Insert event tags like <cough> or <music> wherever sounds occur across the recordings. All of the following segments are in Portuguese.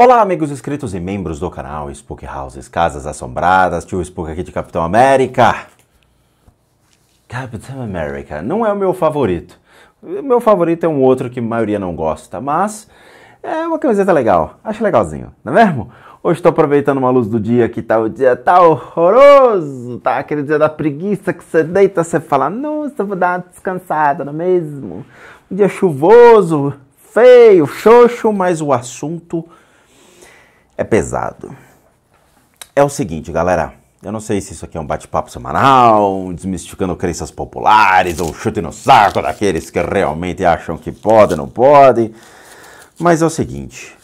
Olá, amigos inscritos e membros do canal Spook Houses, Casas Assombradas, tio Spook aqui de Capitão América. Capitão América não é o meu favorito. O meu favorito é um outro que a maioria não gosta, mas é uma camiseta legal. Acho legalzinho, não é mesmo? Hoje estou aproveitando uma luz do dia que tá o dia tá horroroso, tá aquele dia da preguiça que você deita, você fala, nossa, vou dar uma descansada, não é mesmo? Um dia chuvoso, feio, xoxo, mas o assunto é pesado. É o seguinte, galera. Eu não sei se isso aqui é um bate-papo semanal, desmistificando crenças populares, ou chute no saco daqueles que realmente acham que podem, não podem. Mas é o seguinte.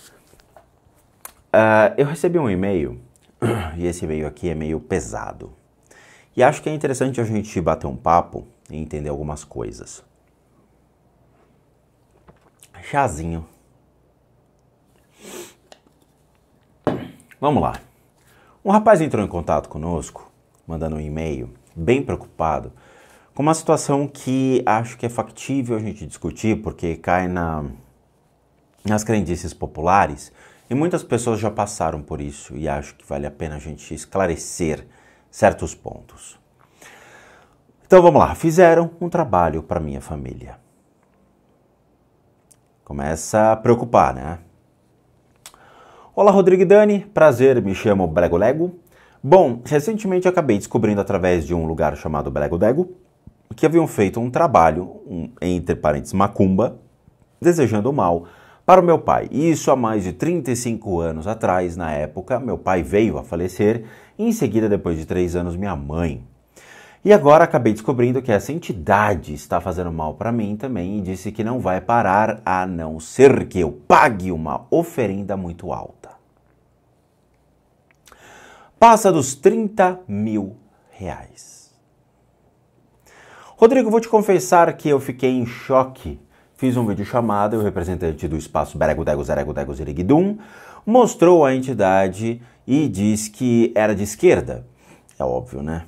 Uh, eu recebi um e-mail, <clears throat> e esse e-mail aqui é meio pesado. E acho que é interessante a gente bater um papo e entender algumas coisas. Chazinho Vamos lá. Um rapaz entrou em contato conosco, mandando um e-mail, bem preocupado, com uma situação que acho que é factível a gente discutir, porque cai na, nas crendices populares e muitas pessoas já passaram por isso e acho que vale a pena a gente esclarecer certos pontos. Então vamos lá, fizeram um trabalho para minha família. Começa a preocupar, né? Olá, Rodrigo e Dani, prazer, me chamo Brego Lego. Bom, recentemente acabei descobrindo através de um lugar chamado Brego Dego que haviam feito um trabalho, um, entre parênteses, macumba, desejando o mal para o meu pai. Isso há mais de 35 anos atrás, na época, meu pai veio a falecer e em seguida, depois de três anos, minha mãe. E agora acabei descobrindo que essa entidade está fazendo mal para mim também e disse que não vai parar a não ser que eu pague uma oferenda muito alta passa dos 30 mil reais. Rodrigo, vou te confessar que eu fiquei em choque. Fiz um vídeo chamado, o representante do espaço Berego Dego Ziriguidum mostrou a entidade e diz que era de esquerda. É óbvio, né?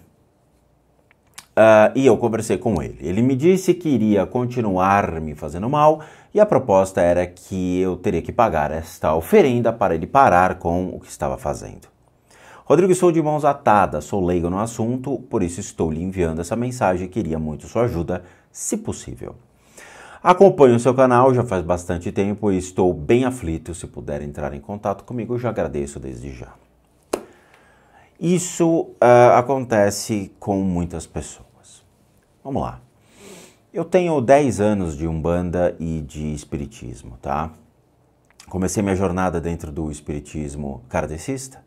Uh, e eu conversei com ele. Ele me disse que iria continuar me fazendo mal e a proposta era que eu teria que pagar esta oferenda para ele parar com o que estava fazendo. Rodrigo, estou de mãos atadas, sou leigo no assunto, por isso estou lhe enviando essa mensagem e queria muito sua ajuda, se possível. Acompanho o seu canal já faz bastante tempo e estou bem aflito. Se puder entrar em contato comigo, eu já agradeço desde já. Isso uh, acontece com muitas pessoas. Vamos lá. Eu tenho 10 anos de Umbanda e de Espiritismo, tá? Comecei minha jornada dentro do Espiritismo kardecista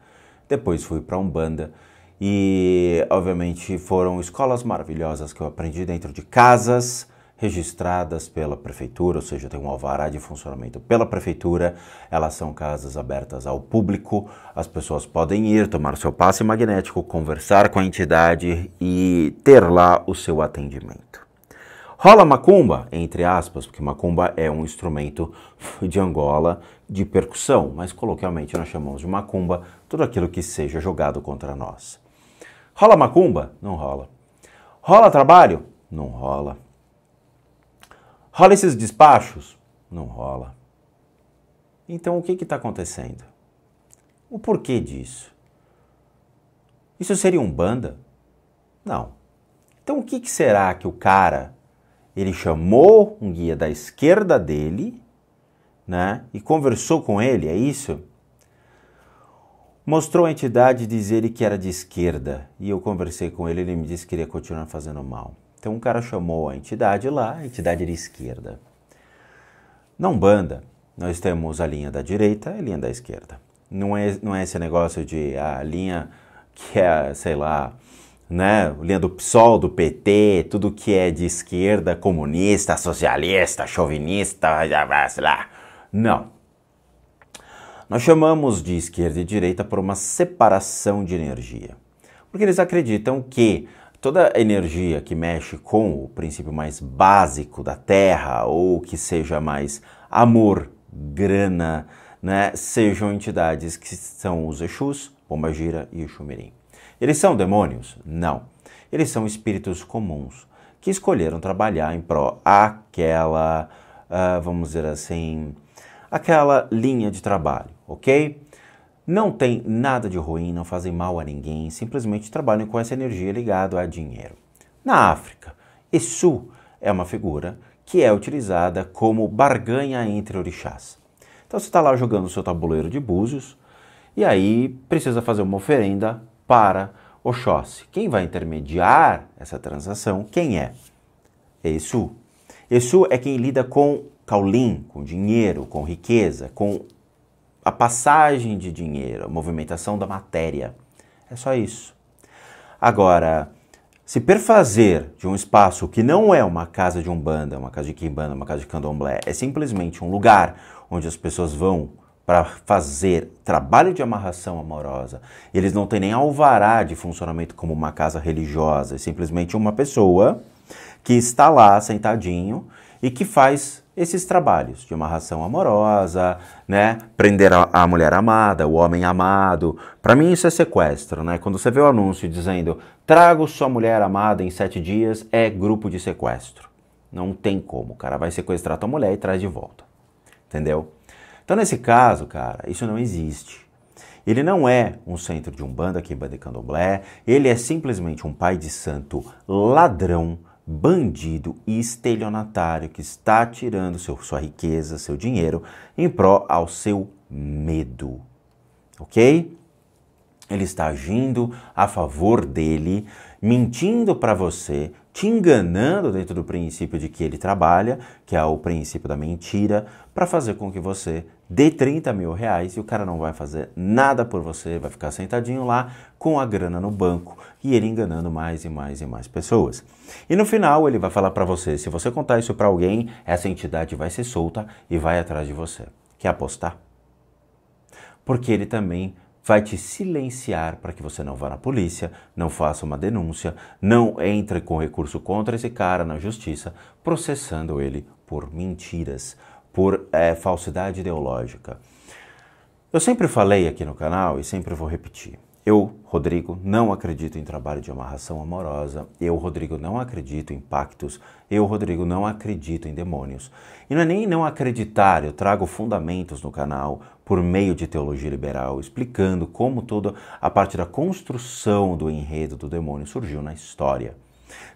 depois fui para Umbanda e, obviamente, foram escolas maravilhosas que eu aprendi dentro de casas registradas pela prefeitura, ou seja, tem um alvará de funcionamento pela prefeitura. Elas são casas abertas ao público. As pessoas podem ir tomar seu passe magnético, conversar com a entidade e ter lá o seu atendimento. Rola macumba, entre aspas, porque macumba é um instrumento de Angola de percussão, mas coloquialmente nós chamamos de macumba tudo aquilo que seja jogado contra nós. Rola macumba? Não rola. Rola trabalho? Não rola. Rola esses despachos? Não rola. Então o que está acontecendo? O porquê disso? Isso seria um banda? Não. Então o que, que será que o cara ele chamou um guia da esquerda dele, né? E conversou com ele, é isso? Mostrou a entidade dizer que era de esquerda. E eu conversei com ele, ele me disse que iria continuar fazendo mal. Então um cara chamou a entidade lá, a entidade era esquerda. Não banda. nós temos a linha da direita e a linha da esquerda. Não é, não é esse negócio de ah, a linha que é, sei lá, né, linha do PSOL, do PT, tudo que é de esquerda, comunista, socialista, chauvinista, sei lá. Não. Nós chamamos de esquerda e direita por uma separação de energia, porque eles acreditam que toda energia que mexe com o princípio mais básico da Terra, ou que seja mais amor, grana, né, sejam entidades que são os Exus, Pombagira e Xumirim. Eles são demônios? Não. Eles são espíritos comuns que escolheram trabalhar em pró aquela, uh, ah, vamos dizer assim, aquela linha de trabalho, ok? Não tem nada de ruim, não fazem mal a ninguém, simplesmente trabalham com essa energia ligada a dinheiro. Na África, Esu é uma figura que é utilizada como barganha entre orixás. Então você está lá jogando o seu tabuleiro de búzios e aí precisa fazer uma oferenda para Oxóssi. Quem vai intermediar essa transação, quem é? Esu. Esu é quem lida com caulim, com dinheiro, com riqueza, com a passagem de dinheiro, a movimentação da matéria. É só isso. Agora, se perfazer de um espaço que não é uma casa de umbanda, uma casa de quimbanda, uma casa de candomblé, é simplesmente um lugar onde as pessoas vão para fazer trabalho de amarração amorosa. Eles não têm nem alvará de funcionamento como uma casa religiosa, é simplesmente uma pessoa que está lá sentadinho e que faz esses trabalhos de amarração amorosa, né? Prender a, a mulher amada, o homem amado. Para mim isso é sequestro, né? Quando você vê o anúncio dizendo trago sua mulher amada em sete dias, é grupo de sequestro. Não tem como, cara vai sequestrar tua mulher e traz de volta. Entendeu? Então nesse caso, cara, isso não existe. Ele não é um centro de Umbanda, Kimbanda e Candomblé, ele é simplesmente um pai de santo ladrão bandido e estelionatário que está tirando seu, sua riqueza, seu dinheiro, em pró ao seu medo. Ok? Ele está agindo a favor dele, mentindo para você, te enganando dentro do princípio de que ele trabalha, que é o princípio da mentira, para fazer com que você Dê 30 mil reais e o cara não vai fazer nada por você, vai ficar sentadinho lá com a grana no banco e ele enganando mais e mais e mais pessoas. E no final ele vai falar para você: se você contar isso para alguém, essa entidade vai ser solta e vai atrás de você. Quer apostar? Porque ele também vai te silenciar para que você não vá na polícia, não faça uma denúncia, não entre com recurso contra esse cara na justiça, processando ele por mentiras por é, falsidade ideológica. Eu sempre falei aqui no canal e sempre vou repetir. Eu, Rodrigo, não acredito em trabalho de amarração amorosa. Eu, Rodrigo, não acredito em pactos. Eu, Rodrigo, não acredito em demônios. E não é nem não acreditar, eu trago fundamentos no canal por meio de teologia liberal, explicando como toda a parte da construção do enredo do demônio surgiu na história.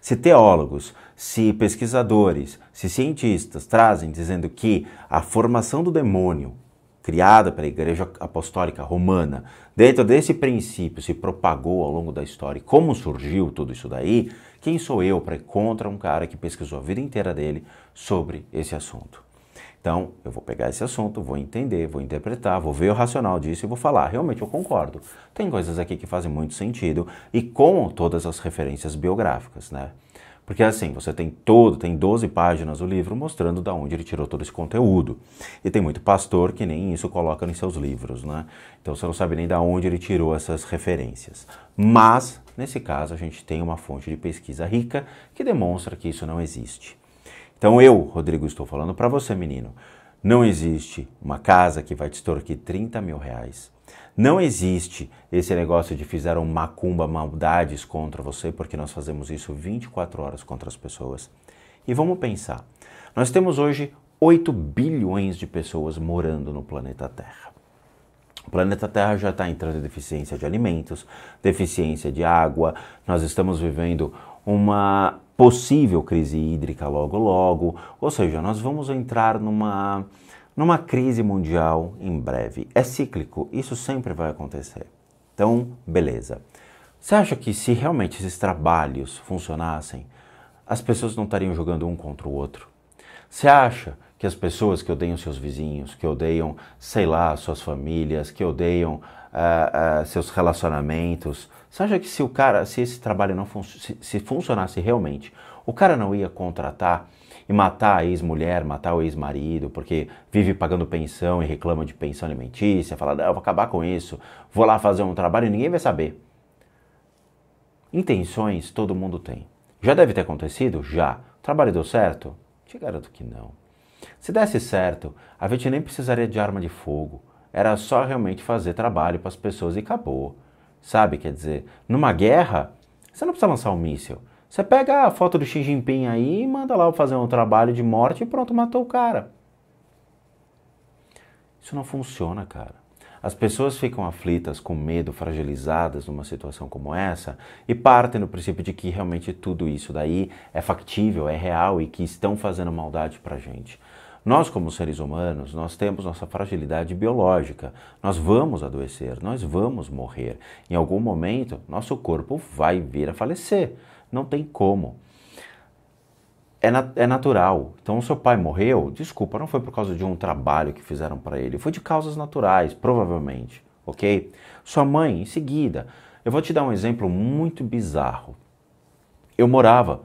Se teólogos, se pesquisadores, se cientistas trazem dizendo que a formação do demônio criada pela Igreja Apostólica Romana, dentro desse princípio se propagou ao longo da história. E como surgiu tudo isso daí? Quem sou eu para ir contra um cara que pesquisou a vida inteira dele sobre esse assunto? Então, eu vou pegar esse assunto, vou entender, vou interpretar, vou ver o racional disso e vou falar. Realmente eu concordo. Tem coisas aqui que fazem muito sentido e com todas as referências biográficas, né? Porque assim, você tem todo, tem 12 páginas o livro mostrando da onde ele tirou todo esse conteúdo. E tem muito pastor que nem isso coloca em seus livros, né? Então você não sabe nem da onde ele tirou essas referências. Mas, nesse caso, a gente tem uma fonte de pesquisa rica que demonstra que isso não existe. Então eu, Rodrigo, estou falando para você, menino. Não existe uma casa que vai te extorquir 30 mil reais. Não existe esse negócio de fizeram macumba, maldades contra você, porque nós fazemos isso 24 horas contra as pessoas. E vamos pensar. Nós temos hoje 8 bilhões de pessoas morando no planeta Terra. O planeta Terra já está entrando em deficiência de alimentos, deficiência de água, nós estamos vivendo uma possível crise hídrica logo logo, ou seja, nós vamos entrar numa numa crise mundial em breve. É cíclico, isso sempre vai acontecer. Então, beleza. Você acha que se realmente esses trabalhos funcionassem, as pessoas não estariam jogando um contra o outro? Você acha que as pessoas que odeiam seus vizinhos, que odeiam, sei lá, suas famílias, que odeiam uh, uh, seus relacionamentos. Você acha que se o cara, se esse trabalho não fun se, se funcionasse realmente, o cara não ia contratar e matar a ex-mulher, matar o ex-marido, porque vive pagando pensão e reclama de pensão alimentícia, fala, eu vou acabar com isso, vou lá fazer um trabalho e ninguém vai saber. Intenções todo mundo tem. Já deve ter acontecido? Já. O trabalho deu certo? Te garanto que não. Se desse certo, a gente nem precisaria de arma de fogo. Era só realmente fazer trabalho para as pessoas e acabou. Sabe, quer dizer, numa guerra, você não precisa lançar um míssil. Você pega a foto do Xi Jinping aí e manda lá fazer um trabalho de morte e pronto, matou o cara. Isso não funciona, cara. As pessoas ficam aflitas, com medo, fragilizadas numa situação como essa e partem do princípio de que realmente tudo isso daí é factível, é real e que estão fazendo maldade pra gente. Nós, como seres humanos, nós temos nossa fragilidade biológica. Nós vamos adoecer, nós vamos morrer. Em algum momento, nosso corpo vai vir a falecer. Não tem como é, na, é natural. Então, o seu pai morreu, desculpa, não foi por causa de um trabalho que fizeram para ele, foi de causas naturais, provavelmente, ok? Sua mãe, em seguida. Eu vou te dar um exemplo muito bizarro. Eu morava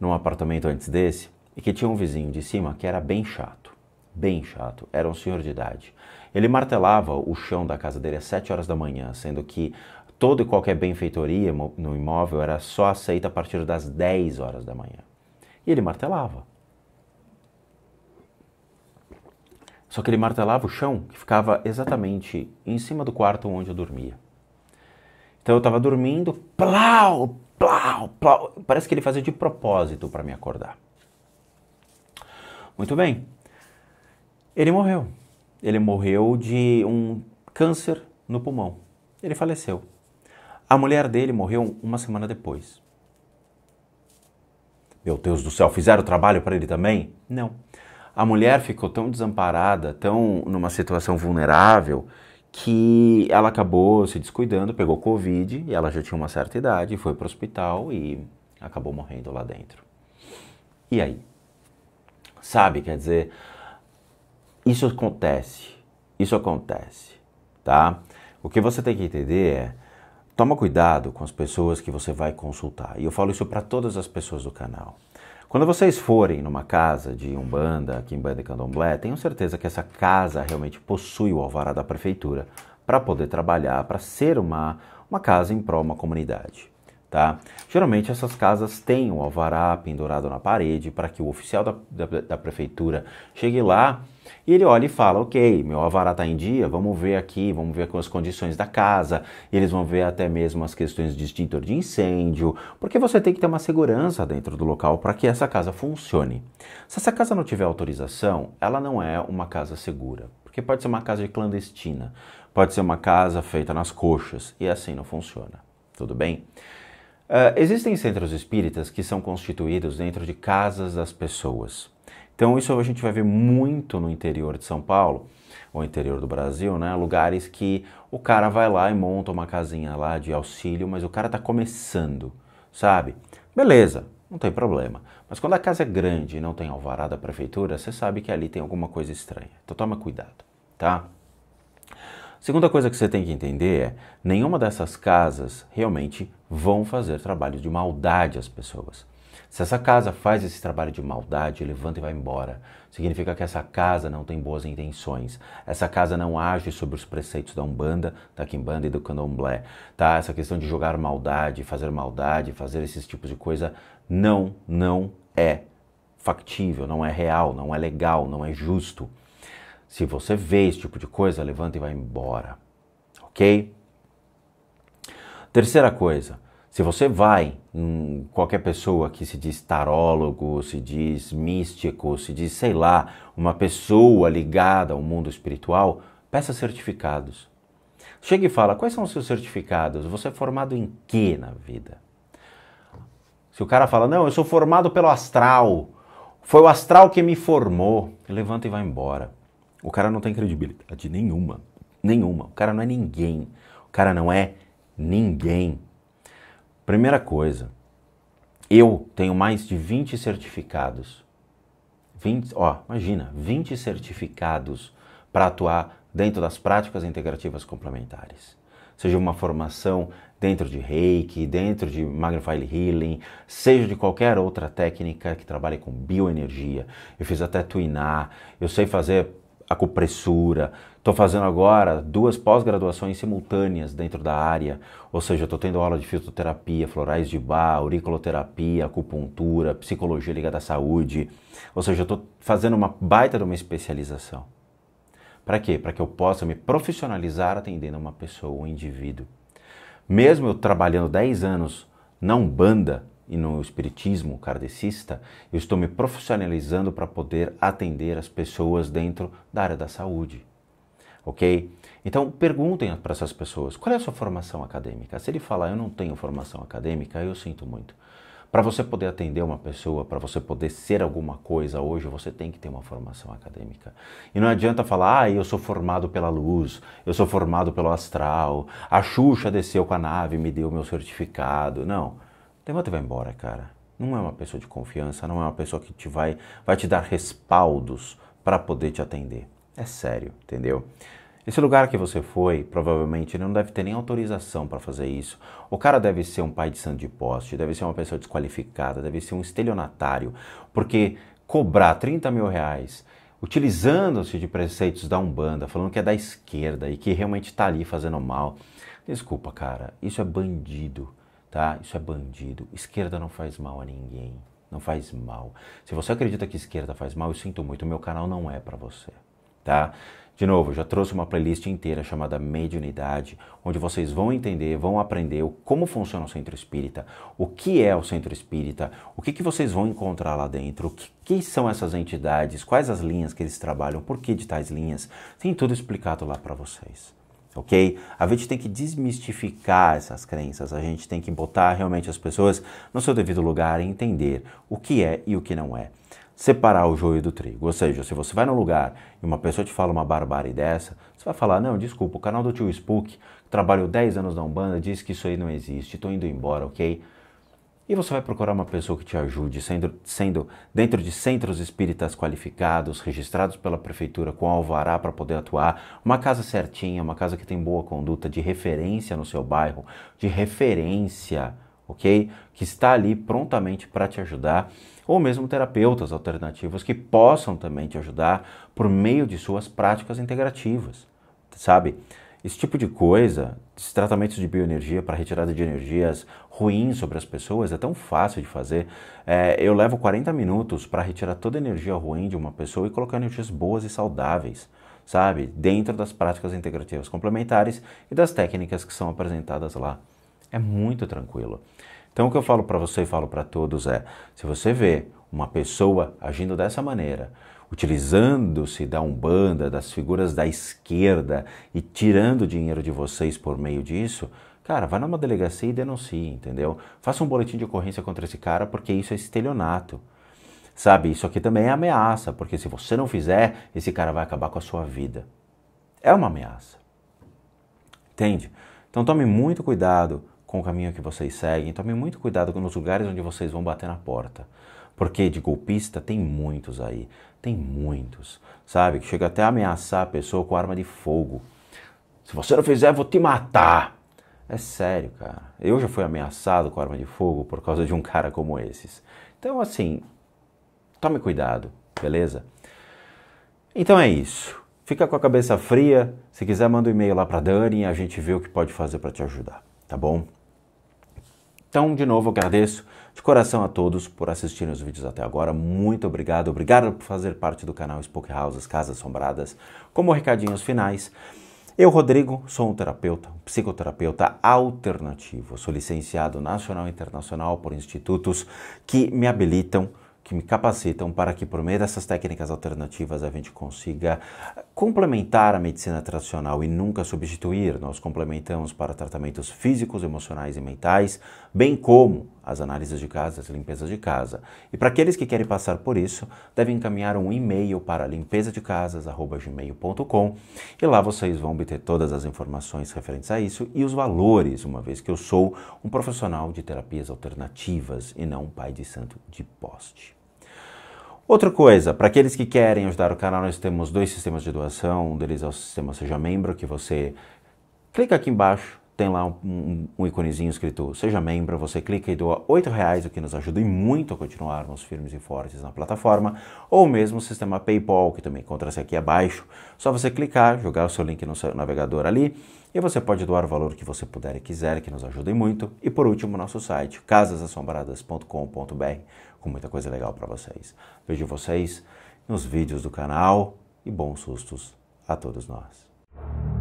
num apartamento antes desse e que tinha um vizinho de cima que era bem chato. Bem chato, era um senhor de idade. Ele martelava o chão da casa dele às 7 horas da manhã, sendo que toda e qualquer benfeitoria no imóvel era só aceita a partir das 10 horas da manhã. E ele martelava. Só que ele martelava o chão que ficava exatamente em cima do quarto onde eu dormia. Então eu estava dormindo, plau, plau, plau. Parece que ele fazia de propósito para me acordar. Muito bem. Ele morreu. Ele morreu de um câncer no pulmão. Ele faleceu. A mulher dele morreu uma semana depois. Meu Deus do céu, fizeram o trabalho para ele também? Não. A mulher ficou tão desamparada, tão numa situação vulnerável, que ela acabou se descuidando, pegou Covid, e ela já tinha uma certa idade, foi para o hospital e acabou morrendo lá dentro. E aí? Sabe, quer dizer, isso acontece, isso acontece, tá? O que você tem que entender é Toma cuidado com as pessoas que você vai consultar. E eu falo isso para todas as pessoas do canal. Quando vocês forem numa casa de Umbanda, Quimbanda e Candomblé, tenham certeza que essa casa realmente possui o alvará da prefeitura para poder trabalhar, para ser uma, uma casa em prol, uma comunidade. Tá? Geralmente essas casas têm o um alvará pendurado na parede para que o oficial da, da, da prefeitura chegue lá e ele olha e fala: ok, meu avará está em dia, vamos ver aqui, vamos ver com as condições da casa, eles vão ver até mesmo as questões de extintor de incêndio, porque você tem que ter uma segurança dentro do local para que essa casa funcione. Se essa casa não tiver autorização, ela não é uma casa segura, porque pode ser uma casa clandestina, pode ser uma casa feita nas coxas, e assim não funciona. Tudo bem? Uh, existem centros espíritas que são constituídos dentro de casas das pessoas. Então isso a gente vai ver muito no interior de São Paulo, ou interior do Brasil, né? Lugares que o cara vai lá e monta uma casinha lá de auxílio, mas o cara tá começando, sabe? Beleza, não tem problema. Mas quando a casa é grande e não tem alvará da prefeitura, você sabe que ali tem alguma coisa estranha. Então toma cuidado, tá? Segunda coisa que você tem que entender é: nenhuma dessas casas realmente vão fazer trabalho de maldade às pessoas. Se essa casa faz esse trabalho de maldade, levanta e vai embora. Significa que essa casa não tem boas intenções. Essa casa não age sobre os preceitos da Umbanda, da Kimbanda e do Candomblé. Tá? Essa questão de jogar maldade, fazer maldade, fazer esses tipos de coisa, não, não é factível, não é real, não é legal, não é justo. Se você vê esse tipo de coisa, levanta e vai embora. Ok? Terceira coisa, se você vai, hum, qualquer pessoa que se diz tarólogo, se diz místico, se diz, sei lá, uma pessoa ligada ao mundo espiritual, peça certificados. Chega e fala: quais são os seus certificados? Você é formado em que na vida? Se o cara fala: não, eu sou formado pelo astral, foi o astral que me formou, levanta e vai embora. O cara não tem credibilidade nenhuma. Nenhuma. O cara não é ninguém. O cara não é ninguém. Primeira coisa, eu tenho mais de 20 certificados. 20, ó, imagina, 20 certificados para atuar dentro das práticas integrativas complementares. Seja uma formação dentro de Reiki, dentro de Magnify Healing, seja de qualquer outra técnica que trabalhe com bioenergia. Eu fiz até twinar, eu sei fazer acupressura. Estou fazendo agora duas pós-graduações simultâneas dentro da área, ou seja, estou tendo aula de fitoterapia, florais de bar, auriculoterapia, acupuntura, psicologia ligada à saúde. Ou seja, estou fazendo uma baita de uma especialização. Para quê? Para que eu possa me profissionalizar atendendo uma pessoa, um indivíduo. Mesmo eu trabalhando 10 anos na Umbanda, e no espiritismo kardecista, eu estou me profissionalizando para poder atender as pessoas dentro da área da saúde. Ok? Então perguntem para essas pessoas qual é a sua formação acadêmica. Se ele falar eu não tenho formação acadêmica, eu sinto muito. Para você poder atender uma pessoa, para você poder ser alguma coisa hoje, você tem que ter uma formação acadêmica. E não adianta falar, ah, eu sou formado pela luz, eu sou formado pelo astral, a Xuxa desceu com a nave e me deu meu certificado. Não levanta e vai embora, cara. Não é uma pessoa de confiança, não é uma pessoa que te vai, vai te dar respaldos para poder te atender. É sério, entendeu? Esse lugar que você foi, provavelmente ele não deve ter nem autorização para fazer isso. O cara deve ser um pai de santo de poste, deve ser uma pessoa desqualificada, deve ser um estelionatário, porque cobrar 30 mil reais utilizando-se de preceitos da Umbanda, falando que é da esquerda e que realmente está ali fazendo mal. Desculpa, cara, isso é bandido tá? Isso é bandido. Esquerda não faz mal a ninguém, não faz mal. Se você acredita que esquerda faz mal, eu sinto muito, o meu canal não é para você, tá? De novo, eu já trouxe uma playlist inteira chamada Mediunidade, onde vocês vão entender, vão aprender como funciona o centro espírita, o que é o centro espírita, o que, que vocês vão encontrar lá dentro, o que, que são essas entidades, quais as linhas que eles trabalham, por que de tais linhas. Tem tudo explicado lá para vocês ok? A gente tem que desmistificar essas crenças, a gente tem que botar realmente as pessoas no seu devido lugar e entender o que é e o que não é. Separar o joio do trigo, ou seja, se você vai num lugar e uma pessoa te fala uma barbárie dessa, você vai falar: não, desculpa, o canal do tio Spook, que trabalhou 10 anos na Umbanda, diz que isso aí não existe, estou indo embora, ok? E você vai procurar uma pessoa que te ajude, sendo, sendo dentro de centros espíritas qualificados, registrados pela prefeitura com alvará para poder atuar, uma casa certinha, uma casa que tem boa conduta, de referência no seu bairro, de referência, ok? Que está ali prontamente para te ajudar, ou mesmo terapeutas alternativos que possam também te ajudar por meio de suas práticas integrativas, sabe? Esse tipo de coisa, esses tratamentos de bioenergia para retirada de energias ruins sobre as pessoas, é tão fácil de fazer. É, eu levo 40 minutos para retirar toda a energia ruim de uma pessoa e colocar energias boas e saudáveis, sabe? Dentro das práticas integrativas complementares e das técnicas que são apresentadas lá. É muito tranquilo. Então, o que eu falo para você e falo para todos é: se você vê uma pessoa agindo dessa maneira, utilizando-se da Umbanda, das figuras da esquerda e tirando dinheiro de vocês por meio disso, cara, vá numa delegacia e denuncie, entendeu? Faça um boletim de ocorrência contra esse cara porque isso é estelionato. Sabe, isso aqui também é ameaça, porque se você não fizer, esse cara vai acabar com a sua vida. É uma ameaça. Entende? Então tome muito cuidado com o caminho que vocês seguem, tome muito cuidado com os lugares onde vocês vão bater na porta. Porque de golpista tem muitos aí. Tem muitos, sabe? Que chega até a ameaçar a pessoa com arma de fogo. Se você não fizer, vou te matar. É sério, cara. Eu já fui ameaçado com arma de fogo por causa de um cara como esses. Então, assim, tome cuidado, beleza? Então é isso. Fica com a cabeça fria. Se quiser, manda um e-mail lá para Dani e a gente vê o que pode fazer para te ajudar, tá bom? Então, de novo, agradeço de coração a todos por assistirem os vídeos até agora, muito obrigado. Obrigado por fazer parte do canal Spook Houses Casas Assombradas. Como recadinhos finais, eu, Rodrigo, sou um terapeuta, um psicoterapeuta alternativo. sou licenciado nacional e internacional por institutos que me habilitam que me capacitam para que, por meio dessas técnicas alternativas, a gente consiga complementar a medicina tradicional e nunca substituir. Nós complementamos para tratamentos físicos, emocionais e mentais, bem como as análises de casa, as limpezas de casa. E para aqueles que querem passar por isso, devem encaminhar um e-mail para limpeza de limpezadecasas@gmail.com e lá vocês vão obter todas as informações referentes a isso e os valores, uma vez que eu sou um profissional de terapias alternativas e não um pai de santo de poste. Outra coisa, para aqueles que querem ajudar o canal, nós temos dois sistemas de doação. Um deles é o sistema Seja Membro, que você clica aqui embaixo, tem lá um, um, um escrito Seja Membro, você clica e doa R$ reais, o que nos ajuda e muito a continuarmos firmes e fortes na plataforma, ou mesmo o sistema PayPal, que também encontra-se aqui abaixo. Só você clicar, jogar o seu link no seu navegador ali, e você pode doar o valor que você puder e quiser, que nos ajuda muito. E por último, nosso site, casasassombradas.com.br, com muita coisa legal para vocês. Vejo vocês nos vídeos do canal e bons sustos a todos nós.